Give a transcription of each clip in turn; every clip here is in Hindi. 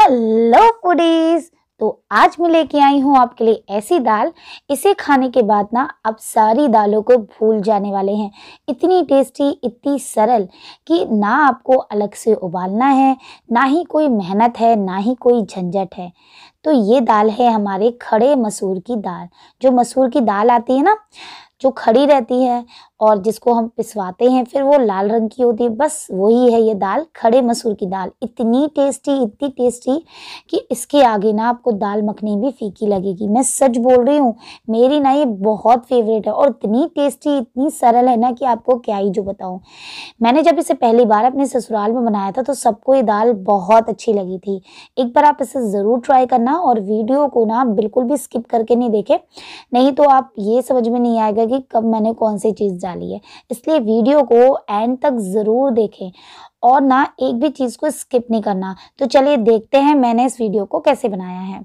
हेलो फूडीज तो आज मैं लेके आई हूँ आपके लिए ऐसी दाल इसे खाने के बाद ना आप सारी दालों को भूल जाने वाले हैं इतनी टेस्टी इतनी सरल कि ना आपको अलग से उबालना है ना ही कोई मेहनत है ना ही कोई झंझट है तो ये दाल है हमारे खड़े मसूर की दाल जो मसूर की दाल आती है ना जो खड़ी रहती है और जिसको हम पिसवाते हैं फिर वो लाल रंग की होती है बस वही है ये दाल खड़े मसूर की दाल इतनी टेस्टी इतनी टेस्टी कि इसके आगे ना आपको दाल मखनी भी फीकी लगेगी मैं सच बोल रही हूँ मेरी ना ये बहुत फेवरेट है और इतनी टेस्टी इतनी सरल है ना कि आपको क्या ही जो बताऊँ मैंने जब इसे पहली बार अपने ससुराल में बनाया था तो सबको ये दाल बहुत अच्छी लगी थी एक बार आप इसे ज़रूर ट्राई करना और वीडियो को ना बिल्कुल भी स्किप करके नहीं देखें नहीं तो आप ये समझ में नहीं आएगा कि कब मैंने कौन सी चीज़ डाली है इसलिए वीडियो को एंड तक ज़रूर देखें और ना एक भी चीज़ को स्किप नहीं करना तो चलिए देखते हैं मैंने इस वीडियो को कैसे बनाया है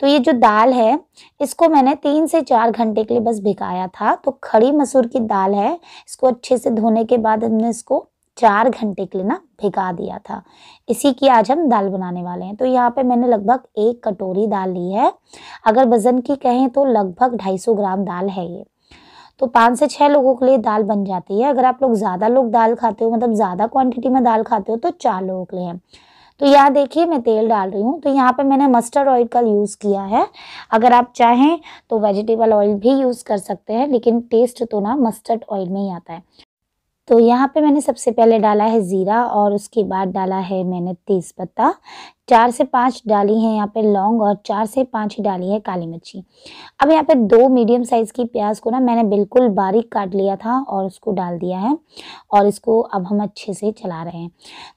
तो ये जो दाल है इसको मैंने तीन से चार घंटे के लिए बस भिगाया था तो खड़ी मसूर की दाल है इसको अच्छे से धोने के बाद हमने इसको चार घंटे के लिए ना भिगा दिया था इसी की आज हम दाल बनाने वाले हैं तो यहाँ पे मैंने लगभग एक कटोरी दाल ली है अगर वज़न की कहें तो लगभग 250 ग्राम दाल है ये तो पाँच से छः लोगों के लिए दाल बन जाती है अगर आप लोग ज़्यादा लोग दाल खाते हो मतलब ज़्यादा क्वांटिटी में दाल खाते हो तो चार लोगों के लिए है तो यहाँ देखिए मैं तेल डाल रही हूँ तो यहाँ पे मैंने मस्टर्ड ऑयल का यूज़ किया है अगर आप चाहें तो वेजिटेबल ऑयल भी यूज़ कर सकते हैं लेकिन टेस्ट तो ना मस्टर्ड ऑयल में ही आता है तो यहाँ पे मैंने सबसे पहले डाला है ज़ीरा और उसके बाद डाला है मैंने तेज़पत्ता चार से पाँच डाली है यहाँ पे लौंग और चार से पाँच ही डाली है काली मिर्ची अब यहाँ पे दो मीडियम साइज़ की प्याज को ना मैंने बिल्कुल बारीक काट लिया था और उसको डाल दिया है और इसको अब हम अच्छे से चला रहे हैं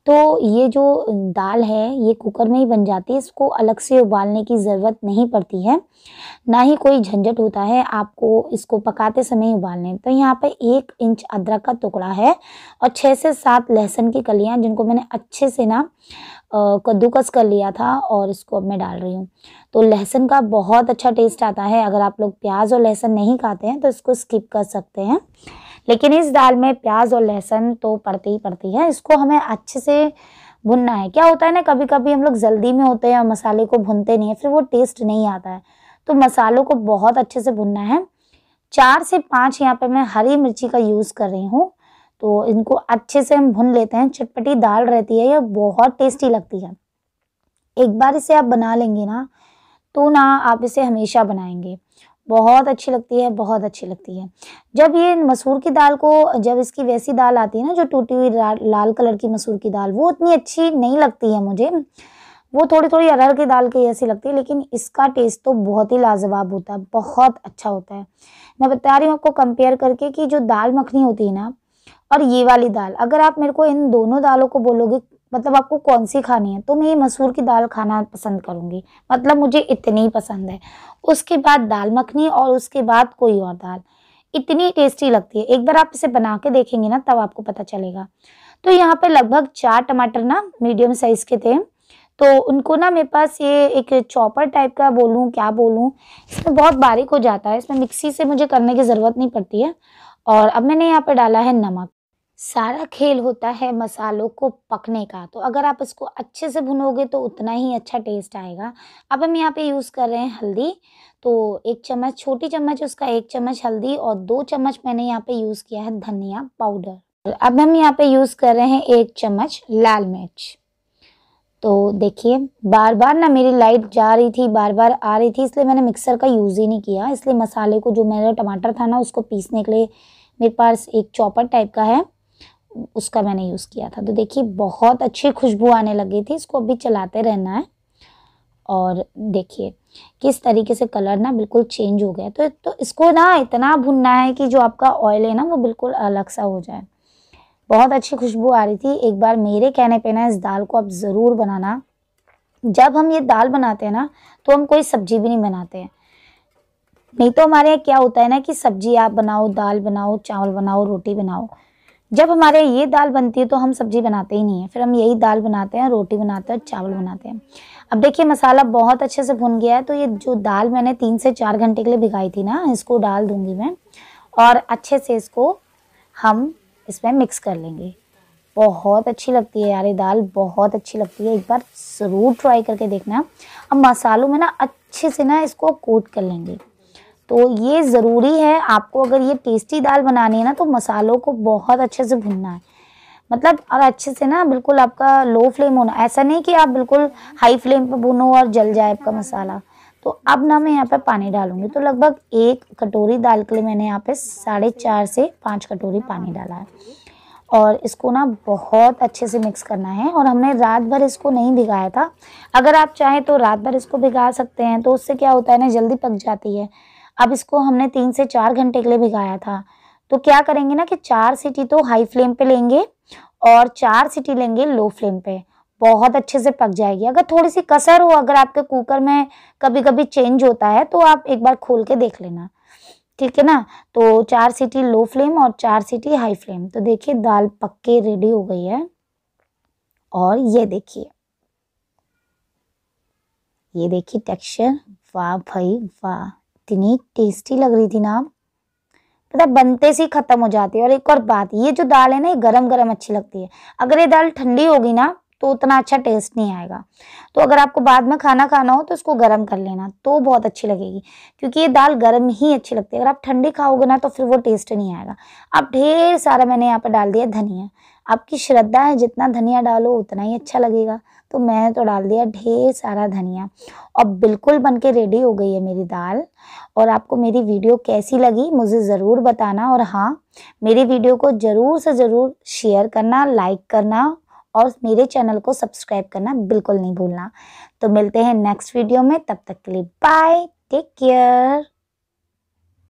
तो ये जो दाल है ये कुकर में ही बन जाती है इसको अलग से उबालने की ज़रूरत नहीं पड़ती है ना ही कोई झंझट होता है आपको इसको पकाते समय उबालने तो यहाँ पर एक इंच अदरक का टुकड़ा है और छः से सात लहसुन की कलियाँ जिनको मैंने अच्छे से ना कद्दूकस कर लिया था और इसको अब मैं डाल रही हूँ तो लहसुन का बहुत अच्छा टेस्ट आता है अगर आप लोग प्याज और लहसुन नहीं खाते हैं तो इसको स्किप कर सकते हैं लेकिन इस दाल में प्याज और लहसुन तो पड़ती ही पड़ती है इसको हमें अच्छे से भुनना है क्या होता है ना कभी कभी हम लोग जल्दी में होते हैं और मसाले को भुनते नहीं है फिर वो टेस्ट नहीं आता है तो मसालों को बहुत अच्छे से भुनना है चार से पाँच यहाँ पे मैं हरी मिर्ची का यूज़ कर रही हूँ तो इनको अच्छे से हम भून लेते हैं चटपटी दाल रहती है यह बहुत टेस्टी लगती है एक बार इसे आप बना लेंगे ना तो ना आप इसे हमेशा बनाएंगे बहुत अच्छी लगती है बहुत अच्छी लगती है जब ये मसूर की दाल को जब इसकी वैसी दाल आती है ना जो टूटी हुई लाल कलर की मसूर की दाल वो उतनी अच्छी नहीं लगती है मुझे वो थोड़ी थोड़ी अरहर की दाल की ऐसी लगती है लेकिन इसका टेस्ट तो बहुत ही लाजवाब होता है बहुत अच्छा होता है मैं बता रही हूँ आपको कंपेयर करके कि जो दाल मखनी होती है ना और ये वाली दाल अगर आप मेरे को इन दोनों दालों को बोलोगे मतलब आपको कौन सी खानी है तो मैं ये मसूर की दाल खाना पसंद करूँगी मतलब मुझे इतनी पसंद है उसके बाद दाल मखनी और उसके बाद कोई और दाल इतनी टेस्टी लगती है एक बार आप इसे बना के देखेंगे ना तब आपको पता चलेगा तो यहाँ पे लगभग चार टमाटर ना मीडियम साइज़ के थे तो उनको ना मेरे पास ये एक चॉपर टाइप का बोलूँ क्या बोलूँ इसमें बहुत बारीक हो जाता है इसमें मिक्सी से मुझे करने की ज़रूरत नहीं पड़ती है और अब मैंने यहाँ पर डाला है नमक सारा खेल होता है मसालों को पकने का तो अगर आप इसको अच्छे से भुनोगे तो उतना ही अच्छा टेस्ट आएगा अब हम यहाँ पे यूज़ कर रहे हैं हल्दी तो एक चम्मच छोटी चम्मच उसका एक चम्मच हल्दी और दो चम्मच मैंने यहाँ पे यूज़ किया है धनिया पाउडर अब हम यहाँ पे यूज़ कर रहे हैं एक चम्मच लाल मिर्च तो देखिए बार बार ना मेरी लाइट जा रही थी बार बार आ रही थी इसलिए मैंने मिक्सर का यूज़ ही नहीं किया इसलिए मसाले को जो मेरा टमाटर था ना उसको पीसने के लिए मेरे पास एक चॉपर टाइप का है उसका मैंने यूज़ किया था तो देखिए बहुत अच्छी खुशबू आने लगी थी इसको अभी चलाते रहना है और देखिए किस तरीके से कलर ना बिल्कुल चेंज हो गया तो तो इसको ना इतना भुनना है कि जो आपका ऑयल है ना वो बिल्कुल अलग सा हो जाए बहुत अच्छी खुशबू आ रही थी एक बार मेरे कहने पे ना इस दाल को आप ज़रूर बनाना जब हम ये दाल बनाते हैं ना तो हम कोई सब्जी भी नहीं बनाते हैं नहीं तो हमारे यहाँ क्या होता है ना कि सब्जी आप बनाओ दाल बनाओ चावल बनाओ रोटी बनाओ जब हमारे ये दाल बनती है तो हम सब्जी बनाते ही नहीं है फिर हम यही दाल बनाते हैं रोटी बनाते हैं चावल बनाते हैं अब देखिए मसाला बहुत अच्छे से भुन गया है तो ये जो दाल मैंने तीन से चार घंटे के लिए भिगाई थी ना इसको डाल दूंगी मैं और अच्छे से इसको हम इसमें मिक्स कर लेंगे बहुत अच्छी लगती है यार ये दाल बहुत अच्छी लगती है एक बार ज़रूर ट्राई करके देखना अब मसालों में ना अच्छे से ना इसको कोट कर लेंगे तो ये ज़रूरी है आपको अगर ये टेस्टी दाल बनानी है ना तो मसालों को बहुत अच्छे से भुनना है मतलब और अच्छे से ना बिल्कुल आपका लो फ्लेम होना ऐसा नहीं कि आप बिल्कुल हाई फ्लेम पर भुनो और जल जाए आपका मसाला तो अब ना मैं यहाँ पे पानी डालूंगी तो लगभग एक कटोरी दाल के लिए मैंने यहाँ पे साढ़े चार से पाँच कटोरी पानी डाला है और इसको ना बहुत अच्छे से मिक्स करना है और हमने रात भर इसको नहीं भिगाया था अगर आप चाहें तो रात भर इसको भिगा सकते हैं तो उससे क्या होता है ना जल्दी पक जाती है अब इसको हमने तीन से चार घंटे के लिए भिगाया था तो क्या करेंगे ना कि चार सीटी तो हाई फ्लेम पे लेंगे और चार सीटी लेंगे लो फ्लेम पे बहुत अच्छे से पक जाएगी अगर थोड़ी सी कसर हो अगर आपके कुकर में कभी कभी चेंज होता है तो आप एक बार खोल के देख लेना ठीक है ना तो चार सीटी लो फ्लेम और चार सीटी हाई फ्लेम तो देखिए दाल पक के रेडी हो गई है और ये देखिए ये देखिए टेक्सचर वाह भाई वाह इतनी टेस्टी लग रही थी ना पता बनते से ही ख़त्म हो जाती है और एक और बात ये जो दाल है ना ये गरम गरम अच्छी लगती है अगर ये दाल ठंडी होगी ना तो उतना अच्छा टेस्ट नहीं आएगा तो अगर आपको बाद में खाना खाना हो तो इसको गर्म कर लेना तो बहुत अच्छी लगेगी क्योंकि ये दाल गर्म ही अच्छी लगती है अगर आप ठंडी खाओगे ना तो फिर वो टेस्ट नहीं आएगा अब ढेर सारा मैंने यहाँ पर डाल दिया धनिया आपकी श्रद्धा है जितना धनिया डालो उतना ही अच्छा लगेगा तो मैंने तो डाल दिया ढेर सारा धनिया और बिल्कुल बन के रेडी हो गई है मेरी दाल और आपको मेरी वीडियो कैसी लगी मुझे ज़रूर बताना और हाँ मेरी वीडियो को ज़रूर से ज़रूर शेयर करना लाइक करना और मेरे चैनल को सब्सक्राइब करना बिल्कुल नहीं भूलना तो मिलते हैं नेक्स्ट वीडियो में तब तक के लिए बाय टेक केयर